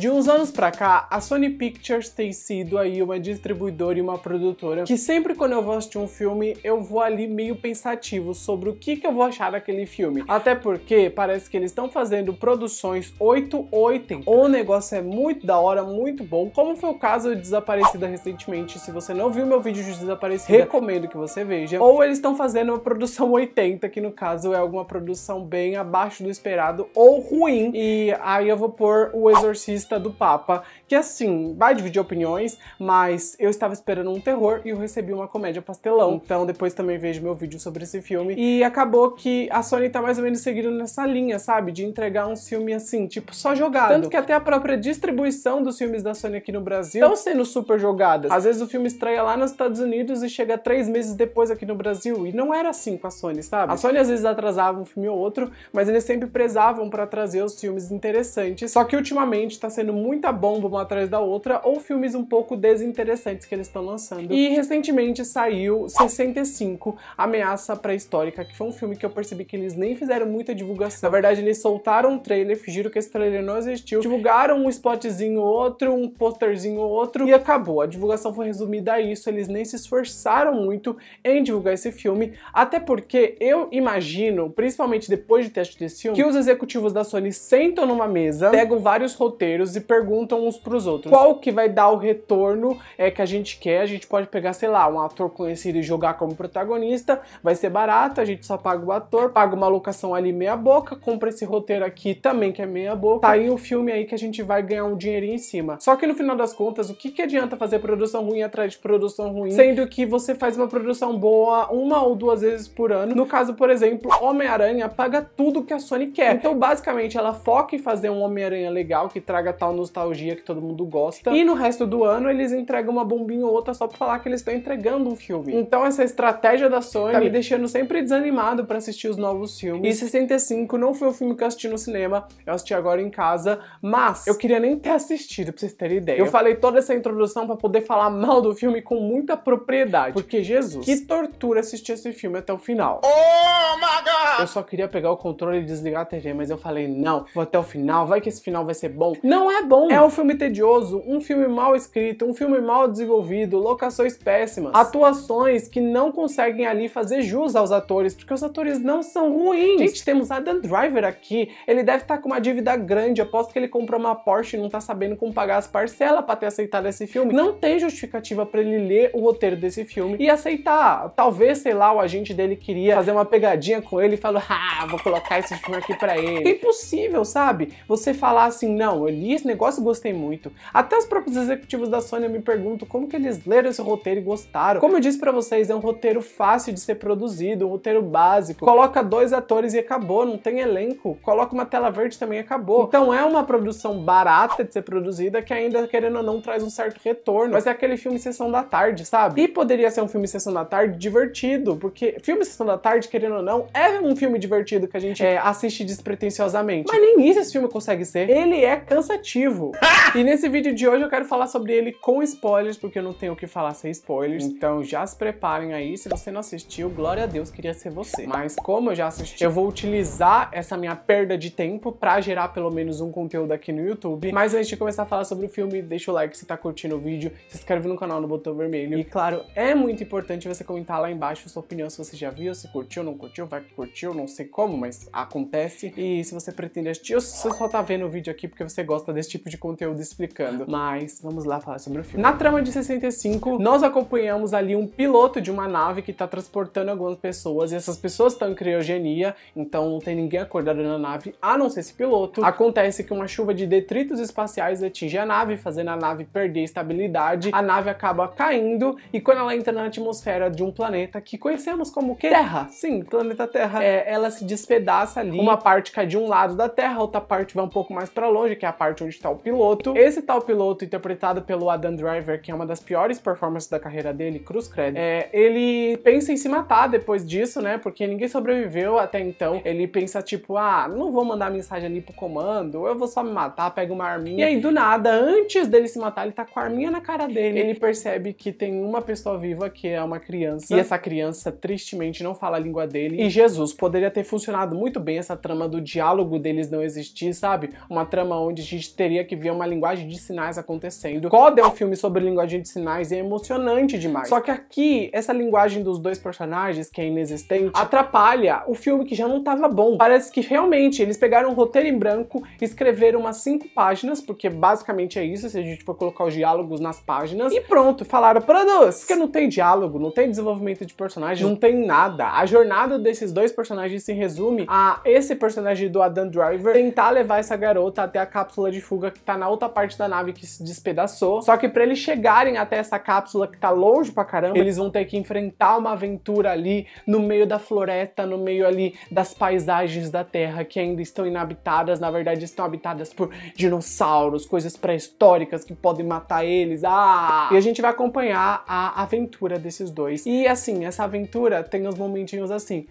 De uns anos pra cá, a Sony Pictures tem sido aí uma distribuidora e uma produtora que sempre quando eu vou assistir um filme, eu vou ali meio pensativo sobre o que, que eu vou achar daquele filme. Até porque parece que eles estão fazendo produções 8 8 ou o negócio é muito da hora, muito bom, como foi o caso de Desaparecida recentemente. Se você não viu meu vídeo de Desaparecida, recomendo que você veja. Ou eles estão fazendo uma produção 80, que no caso é alguma produção bem abaixo do esperado ou ruim. E aí eu vou pôr o Exorcista lista do Papa, que assim, vai dividir opiniões, mas eu estava esperando um terror e eu recebi uma comédia pastelão. Então depois também vejo meu vídeo sobre esse filme. E acabou que a Sony tá mais ou menos seguindo nessa linha, sabe? De entregar um filme assim, tipo, só jogado. Tanto que até a própria distribuição dos filmes da Sony aqui no Brasil estão sendo super jogadas. Às vezes o filme estreia lá nos Estados Unidos e chega três meses depois aqui no Brasil. E não era assim com a Sony, sabe? A Sony às vezes atrasava um filme ou outro, mas eles sempre prezavam para trazer os filmes interessantes. Só que ultimamente tá sendo sendo muita bomba uma atrás da outra, ou filmes um pouco desinteressantes que eles estão lançando. E recentemente saiu 65, Ameaça Pré-Histórica, que foi um filme que eu percebi que eles nem fizeram muita divulgação. Na verdade, eles soltaram um trailer, fingiram que esse trailer não existiu, divulgaram um spotzinho outro, um posterzinho outro, e acabou. A divulgação foi resumida a isso, eles nem se esforçaram muito em divulgar esse filme, até porque eu imagino, principalmente depois de ter assistido filme, que os executivos da Sony sentam numa mesa, pegam vários roteiros, e perguntam uns para os outros qual que vai dar o retorno é que a gente quer. A gente pode pegar, sei lá, um ator conhecido e jogar como protagonista, vai ser barato, a gente só paga o ator, paga uma locação ali meia boca, compra esse roteiro aqui também que é meia boca, tá aí o um filme aí que a gente vai ganhar um dinheirinho em cima. Só que no final das contas, o que, que adianta fazer produção ruim atrás de produção ruim, sendo que você faz uma produção boa uma ou duas vezes por ano. No caso, por exemplo, Homem-Aranha paga tudo que a Sony quer. Então, então basicamente, ela foca em fazer um Homem-Aranha legal que traga tal nostalgia que todo mundo gosta. E no resto do ano eles entregam uma bombinha ou outra só pra falar que eles estão entregando um filme. Então essa estratégia da Sony tá me deixando sempre desanimado para assistir os novos filmes. E 65 não foi o filme que eu assisti no cinema, eu assisti agora em casa, mas eu queria nem ter assistido, pra vocês terem ideia. Eu falei toda essa introdução para poder falar mal do filme com muita propriedade. Porque, Jesus, que tortura assistir esse filme até o final. Oh my God! Eu só queria pegar o controle e desligar a TV, mas eu falei, não, vou até o final, vai que esse final vai ser bom. Não é bom. É um filme tedioso, um filme mal escrito, um filme mal desenvolvido, locações péssimas, atuações que não conseguem ali fazer jus aos atores, porque os atores não são ruins. Gente, temos Adam Driver aqui, ele deve estar tá com uma dívida grande, aposto que ele comprou uma Porsche e não tá sabendo como pagar as parcelas para ter aceitado esse filme. Não tem justificativa para ele ler o roteiro desse filme e aceitar. Talvez, sei lá, o agente dele queria fazer uma pegadinha com ele e falou: "Ah, vou colocar esse filme aqui para ele". É impossível, sabe? Você falar assim: "Não, eu li esse negócio e gostei muito. Até os próprios executivos da Sony eu me pergunto como que eles leram esse roteiro e gostaram. Como eu disse para vocês, é um roteiro fácil de ser produzido, um roteiro básico. Coloca dois atores e acabou, não tem elenco. Coloca uma tela verde também e acabou. Então é uma produção barata de ser produzida que ainda, querendo ou não, traz um certo retorno. Mas é aquele filme Sessão da Tarde, sabe? E poderia ser um filme Sessão da Tarde divertido, porque filme Sessão da Tarde, querendo ou não, é um filme divertido que a gente é, assiste despretensiosamente. Mas nem isso esse filme consegue ser. Ele é cansativo negativo. e nesse vídeo de hoje eu quero falar sobre ele com spoilers, porque eu não tenho o que falar sem spoilers. Então já então, se preparem aí. Se você não assistiu, glória a Deus, queria ser você. Mas como eu já assisti, eu vou utilizar essa minha perda de tempo pra gerar pelo menos um conteúdo aqui no YouTube. Mas antes de começar a falar sobre o filme, deixa o like se tá curtindo o vídeo, se inscreve no canal no botão vermelho. E claro, é muito importante você comentar lá embaixo sua opinião, se você já viu, se curtiu, não curtiu, vai que curtiu, não sei como, mas acontece. E se você pretende assistir ou se você só tá vendo o vídeo aqui porque você gosta gosta desse tipo de conteúdo explicando. Mas vamos lá falar sobre o filme. Na trama de 65, nós acompanhamos ali um piloto de uma nave que tá transportando algumas pessoas e essas pessoas estão em criogenia, então não tem ninguém acordado na nave, a não ser esse piloto. Acontece que uma chuva de detritos espaciais atinge a nave, fazendo a nave perder estabilidade. A nave acaba caindo e quando ela entra na atmosfera de um planeta que conhecemos como Terra. Sim, planeta Terra. É, ela se despedaça ali. Uma parte cai de um lado da Terra, outra parte vai um pouco mais para longe, que é a parte Sport, onde está o piloto. Esse tal piloto, interpretado pelo Adam Driver, que é uma das piores performances da carreira dele, Cruz Credit, é, ele pensa em se matar depois disso, né? Porque ninguém sobreviveu até então. Ele pensa, tipo, ah, não vou mandar mensagem ali pro comando, eu vou só me matar, pego uma arminha. E aí, do nada, antes dele se matar, ele tá com a arminha na cara dele. Ele percebe que tem uma pessoa viva que é uma criança. E essa criança, tristemente, não fala a língua dele. E Jesus poderia ter funcionado muito bem essa trama do diálogo deles não existir, sabe? Uma trama onde a gente teria que ver uma linguagem de sinais acontecendo. Coda é um filme sobre linguagem de sinais e é emocionante demais. Só que aqui, essa linguagem dos dois personagens, que é inexistente, atrapalha o filme que já não estava bom. Parece que realmente eles pegaram um roteiro em branco, escreveram umas cinco páginas, porque basicamente é isso, se a gente for colocar os diálogos nas páginas, e pronto, falaram, produz! Porque não tem diálogo, não tem desenvolvimento de personagem, não tem nada. A jornada desses dois personagens se resume a esse personagem do Adam Driver tentar levar essa garota até a cápsula de de fuga que tá na outra parte da nave que se despedaçou. Só que para eles chegarem até essa cápsula que tá longe pra caramba, eles vão ter que enfrentar uma aventura ali no meio da floresta, no meio ali das paisagens da Terra que ainda estão inabitadas, na verdade estão habitadas por dinossauros, coisas pré-históricas que podem matar eles. Ah! E a gente vai acompanhar a aventura desses dois. E assim, essa aventura tem uns momentinhos assim.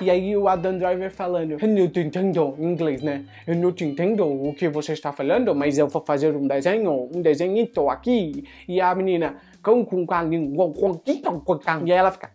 E aí o Adam Driver falando em inglês, né? né? Eu não te entendo o que você está falando, mas eu vou fazer um desenho, um desenhito aqui. E a menina, com com e ela fica.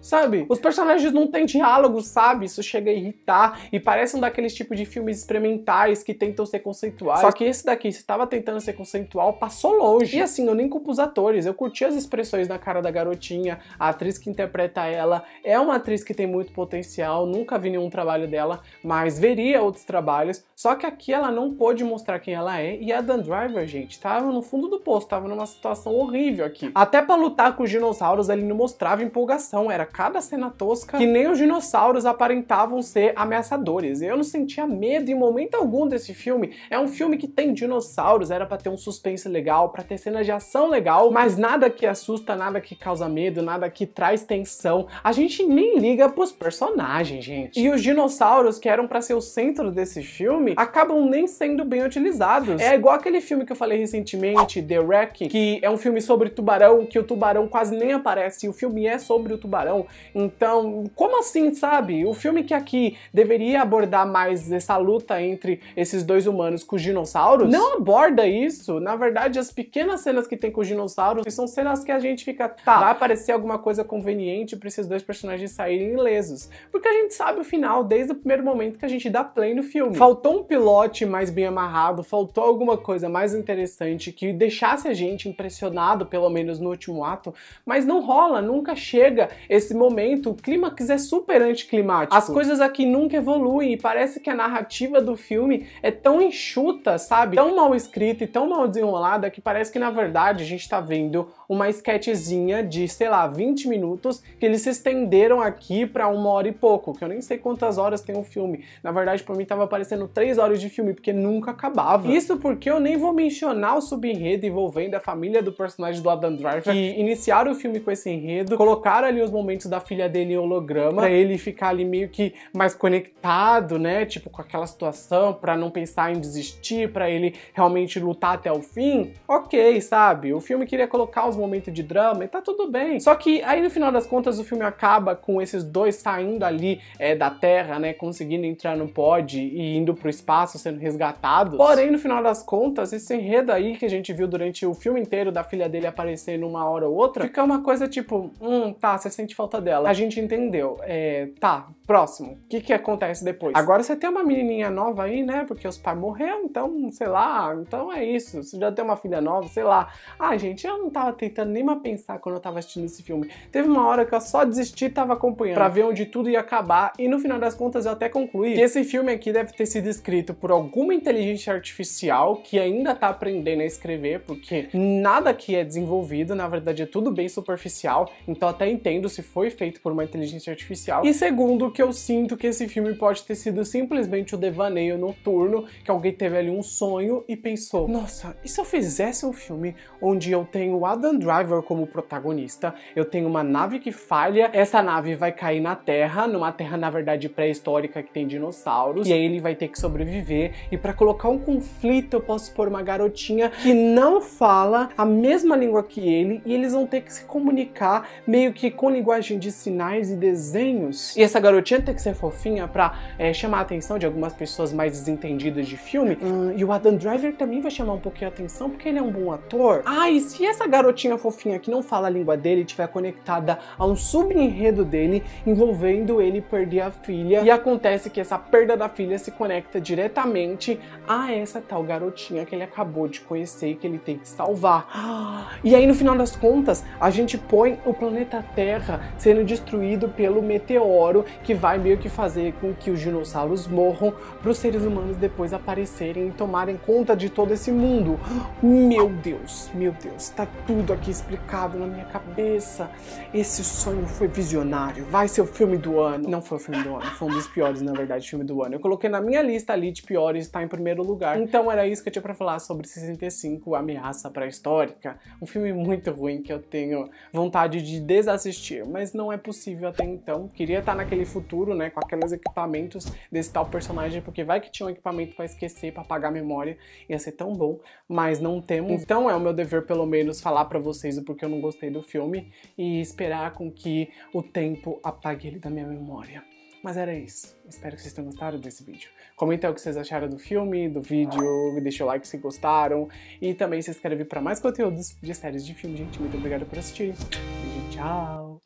Sabe? Os personagens não têm diálogo, sabe? Isso chega a irritar e parece um daqueles tipos de filmes experimentais que tentam ser conceituais. Só que esse daqui, se tava tentando ser conceitual, passou longe. E assim, eu nem culpo os atores, eu curti as expressões na cara da garotinha, a atriz que interpreta ela é uma atriz que tem muito potencial, nunca vi nenhum trabalho dela, mas veria outros trabalhos. Só que aqui ela não pôde mostrar quem ela é e a Dan Driver, gente, tava no fundo do poço, tava numa situação horrível aqui. Até para lutar com os dinossauros ele não mostrava empolgação, era cada cena tosca que nem os dinossauros aparentavam ser ameaçadores. Eu não sentia medo em momento algum desse filme. É um filme que tem dinossauros, era para ter um suspense legal, para ter cenas de ação legal, mas nada que assusta, nada que causa medo, nada que traz tensão. A gente nem liga pros personagens, gente. E os dinossauros que eram para ser o centro desse filme acabam nem sendo bem utilizados. É igual aquele filme que eu falei recentemente, The Wreck, que é um filme sobre tubarão, que o tubarão quase nem aparece. E o filme é sobre o tubarão, tal. Então, como assim, sabe? O filme que aqui deveria abordar mais essa luta entre esses dois humanos com os dinossauros, não aborda isso. Na verdade, as pequenas cenas que tem com os dinossauros são cenas que a gente fica, tá, vai aparecer alguma coisa conveniente para esses dois personagens saírem ilesos. Porque a gente sabe o final desde o primeiro momento que a gente dá play no filme. Faltou um pilote mais bem amarrado, faltou alguma coisa mais interessante que deixasse a gente impressionado, pelo menos no último ato, mas não rola, nunca chega esse Nesse momento, o clímax é super anticlimático. As coisas aqui nunca evoluem e parece que a narrativa do filme é tão enxuta, sabe? Tão mal escrita e tão mal desenrolada que parece que na verdade a gente tá vendo uma sketchzinha de, sei lá, 20 minutos que eles se estenderam aqui para uma hora e pouco, que eu nem sei quantas horas tem o um filme. Na verdade, para mim tava parecendo 3 horas de filme porque nunca acabava. Isso porque eu nem vou mencionar o subenredo envolvendo a família do personagem do Adam Driver que iniciaram o filme com esse enredo, colocaram ali os momentos momentos da filha dele em holograma, pra ele ficar ali meio que mais conectado, né? Tipo, com aquela situação, pra não pensar em desistir, pra ele realmente lutar até o fim. Ok, sabe? O filme queria colocar os momentos de drama e tá tudo bem. Só que aí no final das contas o filme acaba com esses dois saindo ali é, da Terra, né? Conseguindo entrar no pod e indo pro espaço, sendo resgatados. Porém, no final das contas, esse enredo aí que a gente viu durante o filme inteiro da filha dele aparecendo uma hora ou outra, fica uma coisa tipo, hum, tá, você sente falta falta dela. A gente entendeu, é, tá, Próximo, o que, que acontece depois? Agora você tem uma menininha nova aí, né? Porque os pais morreram, então, sei lá, então é isso. Você já tem uma filha nova, sei lá. Ah, gente, eu não tava tentando nem mais pensar quando eu tava assistindo esse filme. Teve uma hora que eu só desisti e tava acompanhando pra ver onde tudo ia acabar. E no final das contas eu até concluí que esse filme aqui deve ter sido escrito por alguma inteligência artificial que ainda tá aprendendo a escrever, porque nada aqui é desenvolvido, na verdade é tudo bem superficial. Então até entendo se foi feito por uma inteligência artificial. E segundo, que eu sinto que esse filme pode ter sido simplesmente o devaneio noturno, que alguém teve ali um sonho e pensou: nossa, e se eu fizesse um filme onde eu tenho Adam Driver como protagonista, eu tenho uma nave que falha, essa nave vai cair na Terra, numa Terra na verdade pré-histórica que tem dinossauros, e aí ele vai ter que sobreviver, e para colocar um conflito eu posso pôr uma garotinha que não fala a mesma língua que ele, e eles vão ter que se comunicar meio que com linguagem de sinais e desenhos. E essa garotinha tinha que ser fofinha pra é, chamar a atenção de algumas pessoas mais desentendidas de filme. Hum. e o Adam Driver também vai chamar um pouquinho a atenção porque ele é um bom ator. Ah, e se essa garotinha fofinha que não fala a língua dele estiver conectada a um subenredo dele envolvendo ele perder a filha? E acontece que essa perda da filha se conecta diretamente a essa tal garotinha que ele acabou de conhecer e que ele tem que salvar. e aí no final das contas, a gente põe o planeta Terra sendo destruído pelo meteoro que vai meio que fazer com que os dinossauros morram para os seres humanos depois aparecerem e tomarem conta de todo esse mundo. Meu Deus, meu Deus, está tudo aqui explicado na minha cabeça. Esse sonho foi visionário. Vai ser o filme do ano. Não foi o filme do ano, foi um dos piores, na verdade, filme do ano. Eu coloquei na minha lista ali de piores, está em primeiro lugar. Então era isso que eu tinha para falar sobre 65, Ameaça Pré-Histórica. Um filme muito ruim que eu tenho vontade de desassistir, mas não é possível até então. Queria estar tá naquele futuro futuro, né, com aqueles equipamentos desse tal personagem, porque vai que tinha um equipamento para esquecer, para apagar a memória, ia ser tão bom, mas não temos. Então é o meu dever pelo menos falar para vocês o porquê eu não gostei do filme e esperar com que o tempo apague ele da minha memória. Mas era isso. Espero que vocês tenham gostado desse vídeo. Comenta o que vocês acharam do filme, do vídeo, deixa o like se gostaram e também se inscreve para mais conteúdos de séries de filme. Gente, muito obrigado por assistir. Beijo, tchau!